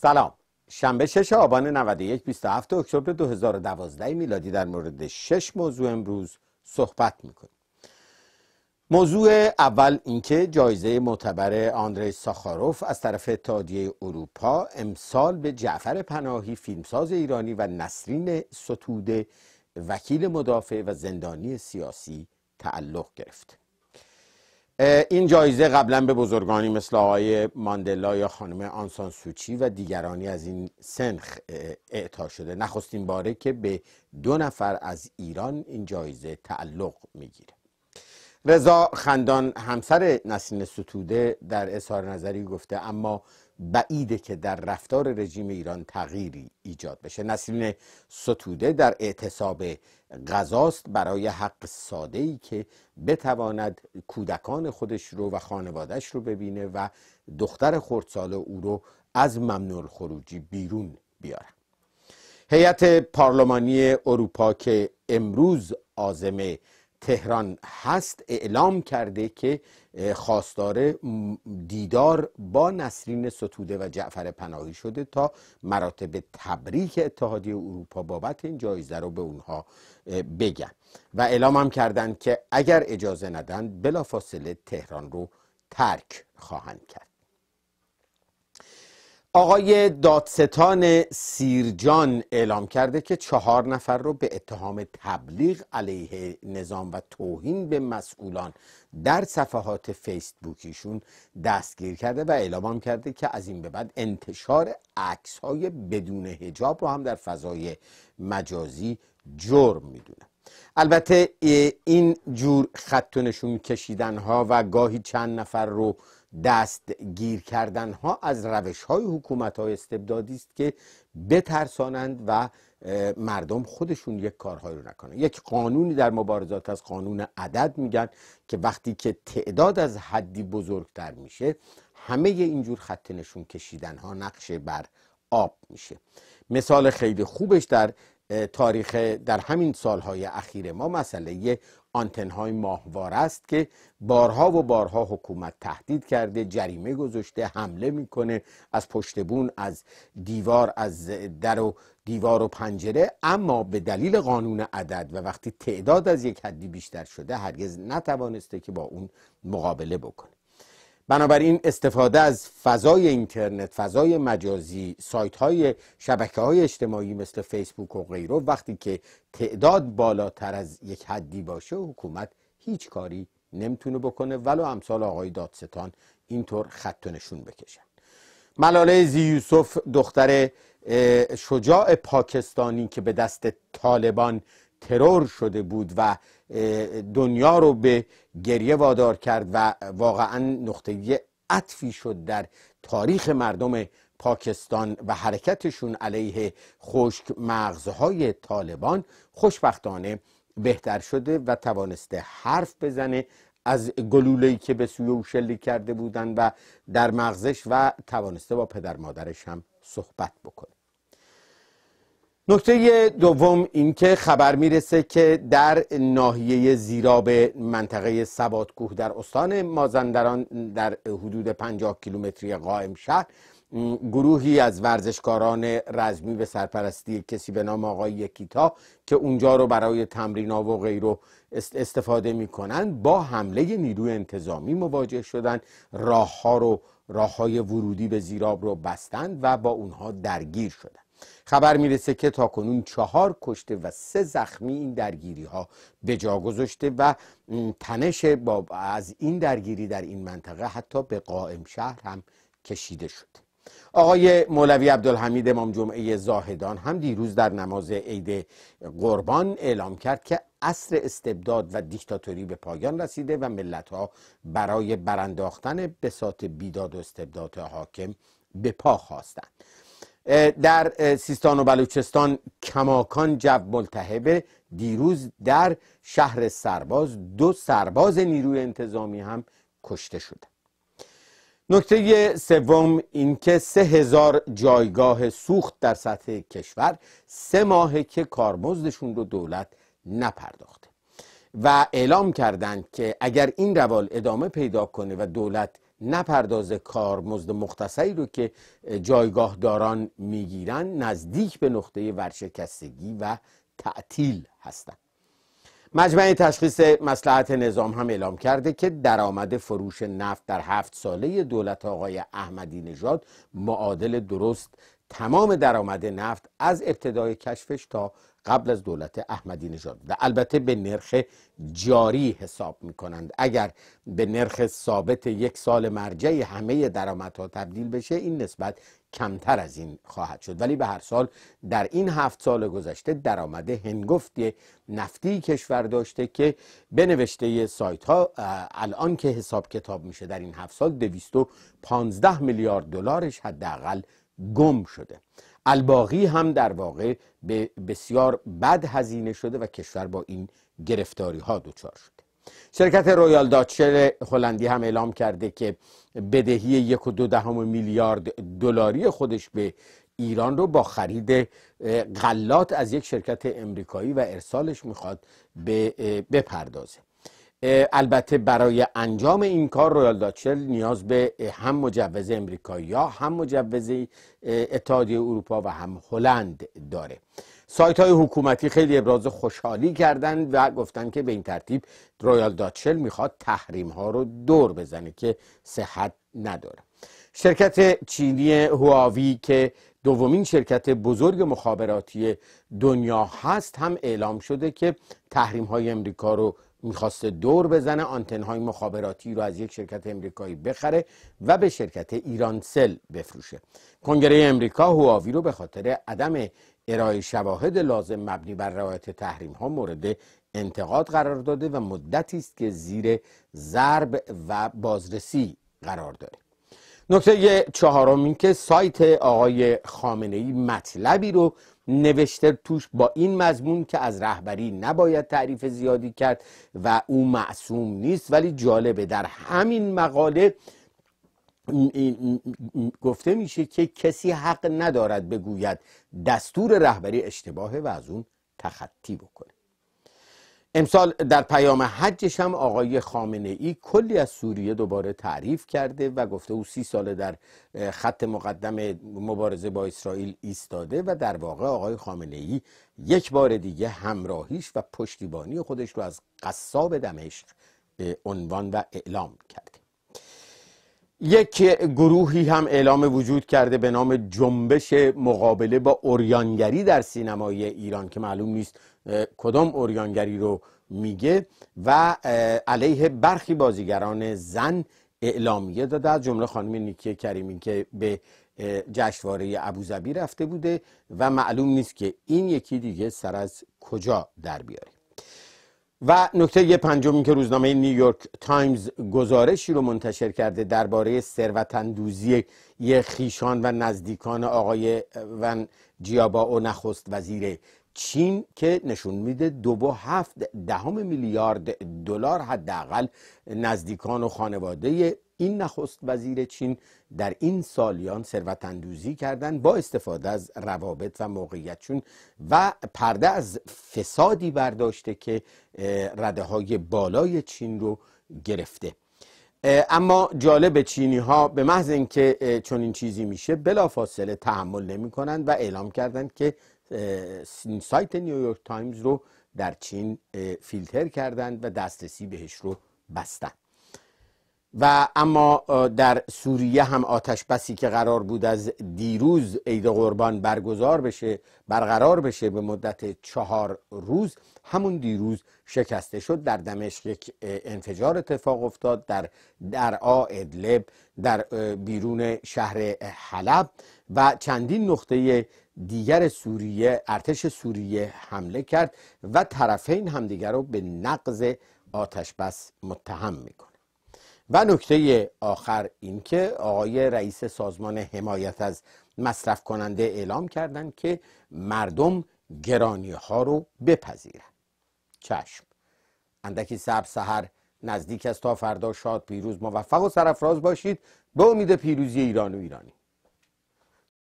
سلام شنبه 6 آبان 91 27 اکتبر 2012 میلادی در مورد 6 موضوع امروز صحبت میکنیم موضوع اول اینکه جایزه معتبر آندری ساخاروف از طرف اتحادیه اروپا امسال به جعفر پناهی فیلمساز ایرانی و نسرین ستوده وکیل مدافع و زندانی سیاسی تعلق گرفته این جایزه قبلا به بزرگانی مثل آقای ماندلا یا خانم آنسان سوچی و دیگرانی از این سنخ اعطا شده نخستین باره که به دو نفر از ایران این جایزه تعلق میگیره رضا خندان همسر نسین ستوده در اظهار نظری گفته اما بعیده که در رفتار رژیم ایران تغییری ایجاد بشه نسرین ستوده در اعتصاب غذاست برای حق ساده ای که بتواند کودکان خودش رو و خانوادهش رو ببینه و دختر خردسال او رو از ممنوع خروجی بیرون بیاره هیئت پارلمانی اروپا که امروز آزمه تهران هست اعلام کرده که خواستار دیدار با نسرین ستوده و جعفر پناهی شده تا مراتب تبریک اتحادیه اروپا بابت این جایزه رو به اونها بگن و اعلام هم کردن که اگر اجازه ندن بلافاصله تهران رو ترک خواهند کرد آقای دادستان سیرجان اعلام کرده که چهار نفر رو به اتهام تبلیغ علیه نظام و توهین به مسئولان در صفحات فیسبوکیشون دستگیر کرده و اعلام کرده که از این به بعد انتشار عکس های بدون هجاب رو هم در فضای مجازی جرم میدونه البته این جور خط و نشون کشیدن ها و گاهی چند نفر رو دستگیر کردن ها از روش های حکومت های استبدادی است که بترسانند و مردم خودشون یک کارهایی رو نکنند یک قانونی در مبارزات از قانون عدد میگن که وقتی که تعداد از حدی بزرگتر میشه همه اینجور خط نشون کشیدن ها نقشه بر آب میشه مثال خیلی خوبش در تاریخ در همین سالهای اخیر ما مسئله آنتن های ماهوار است که بارها و بارها حکومت تهدید کرده جریمه گذاشته حمله میکنه از پشت بون از دیوار از در و دیوار و پنجره اما به دلیل قانون عدد و وقتی تعداد از یک حدی بیشتر شده هرگز نتوانسته که با اون مقابله بکنه بنابراین استفاده از فضای اینترنت فضای مجازی سایت های شبکه های اجتماعی مثل فیسبوک و غیره وقتی که تعداد بالاتر از یک حدی باشه حکومت هیچ کاری نمیتونه بکنه ولو امثال آقای دادستان اینطور خط و نشون بکشن ملاله یوسف، دختر شجاع پاکستانی که به دست طالبان ترور شده بود و دنیا رو به گریه وادار کرد و واقعا نقطه عطفی شد در تاریخ مردم پاکستان و حرکتشون علیه خشک مغزهای طالبان خوشبختانه بهتر شده و توانسته حرف بزنه از گلوله‌ای که به سوی او شلیک کرده بودند و در مغزش و توانسته با پدر مادرش هم صحبت بکنه نکته دوم اینکه خبر میرسه که در ناحیه زیراب منطقه سباتکوه در استان مازندران در حدود 50 کیلومتری قائم شهر گروهی از ورزشکاران رزمی به سرپرستی کسی به نام آقای کیتا که اونجا رو برای تمرین ها و رو استفاده میکنن با حمله نیروی انتظامی مواجه شدن راه ها رو راه های ورودی به زیراب رو بستند و با اونها درگیر شدن خبر میرسه که تا کنون چهار کشته و سه زخمی این درگیری ها به جا گذاشته و تنش با از این درگیری در این منطقه حتی به قائم شهر هم کشیده شد آقای مولوی عبدالحمید امام جمعه زاهدان هم دیروز در نماز عید قربان اعلام کرد که اصر استبداد و دیکتاتوری به پایان رسیده و ملت ها برای برانداختن بساط بیداد و استبداد حاکم به پا خواستند در سیستان و بلوچستان کماکان جب ملتهبه دیروز در شهر سرباز دو سرباز نیروی انتظامی هم کشته شده نکته سوم اینکه سه هزار جایگاه سوخت در سطح کشور سه ماهه که کارمزدشون رو دولت نپرداخته و اعلام کردند که اگر این روال ادامه پیدا کنه و دولت نپردازه مزد مختصری رو که جایگاه داران میگیرن نزدیک به نقطه ورشکستگی و تعطیل هستند مجمع تشخیص مسلحت نظام هم اعلام کرده که درآمد فروش نفت در هفت ساله دولت آقای احمدی نژاد معادل درست تمام درآمد نفت از ابتدای کشفش تا قبل از دولت احمدی نژاد و البته به نرخ جاری حساب می کنند اگر به نرخ ثابت یک سال مرجع همه درآمدها تبدیل بشه این نسبت کمتر از این خواهد شد ولی به هر سال در این هفت سال گذشته درآمد هنگفتی نفتی کشور داشته که بنوشته نوشته سایت ها الان که حساب کتاب میشه در این هفت سال 215 میلیارد دلارش حداقل گم شده الباقی هم در واقع به بسیار بد هزینه شده و کشور با این گرفتاری ها دچار شده شرکت رویال داچل هلندی هم اعلام کرده که بدهی یک و دو دهم میلیارد دلاری خودش به ایران رو با خرید غلات از یک شرکت امریکایی و ارسالش میخواد بپردازه البته برای انجام این کار رویال داچل نیاز به هم مجوز امریکایی یا هم مجوز اتحادیه اروپا و هم هلند داره سایت های حکومتی خیلی ابراز خوشحالی کردند و گفتن که به این ترتیب رویال داچل میخواد تحریم ها رو دور بزنه که صحت نداره شرکت چینی هواوی که دومین شرکت بزرگ مخابراتی دنیا هست هم اعلام شده که تحریم های امریکا رو میخواسته دور بزنه آنتن های مخابراتی رو از یک شرکت امریکایی بخره و به شرکت ایرانسل بفروشه کنگره امریکا هواوی رو به خاطر عدم ارائه شواهد لازم مبنی بر روایت تحریم ها مورد انتقاد قرار داده و مدتی است که زیر ضرب و بازرسی قرار داره نکته چهارم این که سایت آقای خامنه ای مطلبی رو نوشته توش با این مضمون که از رهبری نباید تعریف زیادی کرد و او معصوم نیست ولی جالبه در همین مقاله گفته میشه که کسی حق ندارد بگوید دستور رهبری اشتباهه و از اون تخطی بکنه امسال در پیام حجش هم آقای خامنه ای کلی از سوریه دوباره تعریف کرده و گفته او سی ساله در خط مقدم مبارزه با اسرائیل ایستاده و در واقع آقای خامنه ای یک بار دیگه همراهیش و پشتیبانی خودش رو از قصاب دمشق به عنوان و اعلام کرد یک گروهی هم اعلام وجود کرده به نام جنبش مقابله با اوریانگری در سینمای ایران که معلوم نیست کدام اوریانگری رو میگه و علیه برخی بازیگران زن اعلامیه داده از جمله خانم نیکی کریمی که به جشنواره ابوظبی رفته بوده و معلوم نیست که این یکی دیگه سر از کجا در بیاره و نکته پنجمی که روزنامه نیویورک تایمز گزارشی رو منتشر کرده درباره ثروتاندوزی خیشان و نزدیکان آقای ون جیابا و نخست وزیر چین که نشون میده دو هفت دهم میلیارد دلار حداقل نزدیکان و خانواده این نخست وزیر چین در این سالیان ثروت اندوزی کردن با استفاده از روابط و موقعیتشون و پرده از فسادی برداشته که رده های بالای چین رو گرفته اما جالب چینی ها به محض اینکه چون این چیزی میشه بلافاصله تحمل نمی و اعلام کردند که سایت نیویورک تایمز رو در چین فیلتر کردند و دسترسی بهش رو بستند و اما در سوریه هم آتش بسی که قرار بود از دیروز عید قربان برگزار بشه برقرار بشه به مدت چهار روز همون دیروز شکسته شد در دمشق یک انفجار اتفاق افتاد در درعا ادلب در بیرون شهر حلب و چندین نقطه دیگر سوریه ارتش سوریه حمله کرد و طرفین همدیگر رو به نقض آتش بس متهم میکنه و نکته آخر این که آقای رئیس سازمان حمایت از مصرف کننده اعلام کردند که مردم گرانی ها رو بپذیرند چشم اندکی سب سهر نزدیک است تا فردا شاد پیروز موفق و سرفراز باشید به امید پیروزی ایران و ایرانی